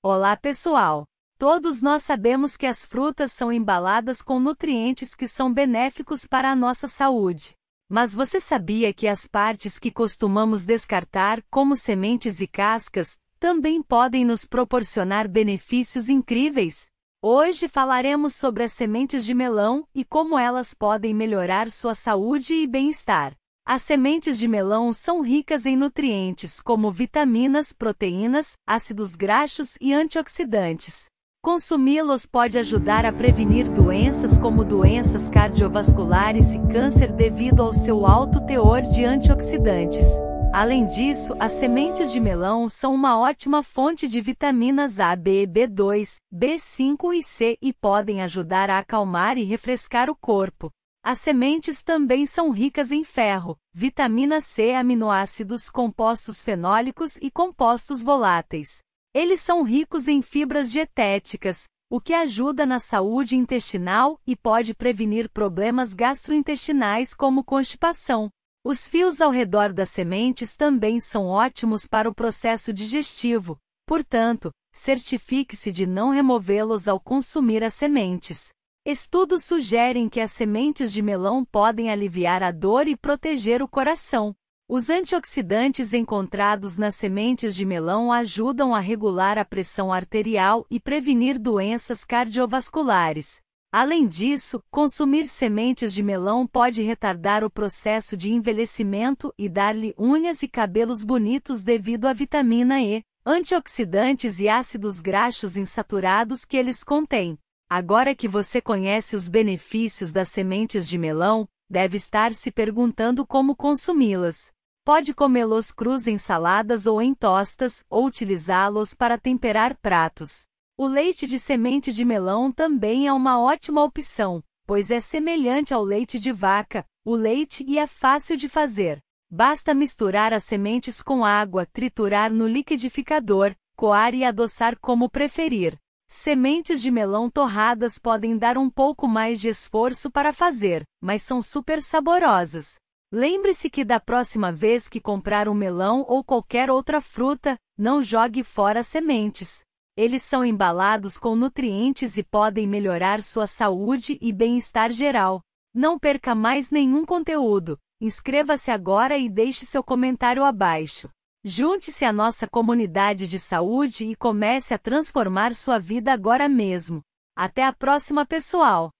Olá pessoal! Todos nós sabemos que as frutas são embaladas com nutrientes que são benéficos para a nossa saúde. Mas você sabia que as partes que costumamos descartar, como sementes e cascas, também podem nos proporcionar benefícios incríveis? Hoje falaremos sobre as sementes de melão e como elas podem melhorar sua saúde e bem-estar. As sementes de melão são ricas em nutrientes como vitaminas, proteínas, ácidos graxos e antioxidantes. Consumi-los pode ajudar a prevenir doenças como doenças cardiovasculares e câncer devido ao seu alto teor de antioxidantes. Além disso, as sementes de melão são uma ótima fonte de vitaminas A, B, B2, B5 e C e podem ajudar a acalmar e refrescar o corpo. As sementes também são ricas em ferro, vitamina C, aminoácidos, compostos fenólicos e compostos voláteis. Eles são ricos em fibras dietéticas, o que ajuda na saúde intestinal e pode prevenir problemas gastrointestinais como constipação. Os fios ao redor das sementes também são ótimos para o processo digestivo, portanto, certifique-se de não removê-los ao consumir as sementes. Estudos sugerem que as sementes de melão podem aliviar a dor e proteger o coração. Os antioxidantes encontrados nas sementes de melão ajudam a regular a pressão arterial e prevenir doenças cardiovasculares. Além disso, consumir sementes de melão pode retardar o processo de envelhecimento e dar-lhe unhas e cabelos bonitos devido à vitamina E, antioxidantes e ácidos graxos insaturados que eles contêm. Agora que você conhece os benefícios das sementes de melão, deve estar se perguntando como consumi-las. Pode comê-los crus em saladas ou em tostas, ou utilizá-los para temperar pratos. O leite de semente de melão também é uma ótima opção, pois é semelhante ao leite de vaca, o leite e é fácil de fazer. Basta misturar as sementes com água, triturar no liquidificador, coar e adoçar como preferir. Sementes de melão torradas podem dar um pouco mais de esforço para fazer, mas são super saborosas. Lembre-se que da próxima vez que comprar um melão ou qualquer outra fruta, não jogue fora sementes. Eles são embalados com nutrientes e podem melhorar sua saúde e bem-estar geral. Não perca mais nenhum conteúdo. Inscreva-se agora e deixe seu comentário abaixo. Junte-se à nossa comunidade de saúde e comece a transformar sua vida agora mesmo. Até a próxima, pessoal!